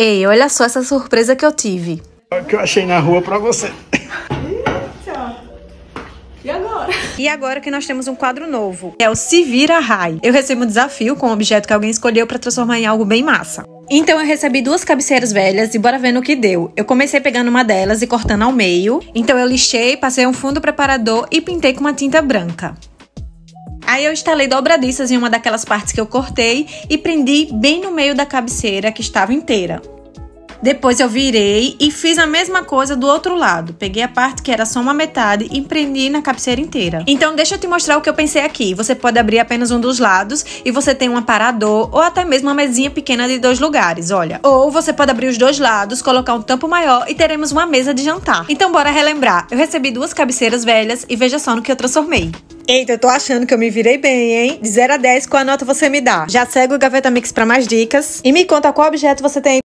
Ei, olha só essa surpresa que eu tive. o que eu achei na rua pra você. E agora? E agora que nós temos um quadro novo, é o Se Vira Rai. Eu recebo um desafio com um objeto que alguém escolheu para transformar em algo bem massa. Então eu recebi duas cabeceiras velhas e bora ver no que deu. Eu comecei pegando uma delas e cortando ao meio. Então eu lixei, passei um fundo preparador e pintei com uma tinta branca. Aí eu instalei dobradiças em uma daquelas partes que eu cortei e prendi bem no meio da cabeceira que estava inteira. Depois eu virei e fiz a mesma coisa do outro lado. Peguei a parte que era só uma metade e prendi na cabeceira inteira. Então deixa eu te mostrar o que eu pensei aqui. Você pode abrir apenas um dos lados e você tem um aparador ou até mesmo uma mesinha pequena de dois lugares, olha. Ou você pode abrir os dois lados, colocar um tampo maior e teremos uma mesa de jantar. Então bora relembrar. Eu recebi duas cabeceiras velhas e veja só no que eu transformei. Eita, eu tô achando que eu me virei bem, hein? De 0 a 10, qual a nota você me dá? Já segue o Gaveta Mix para mais dicas. E me conta qual objeto você tem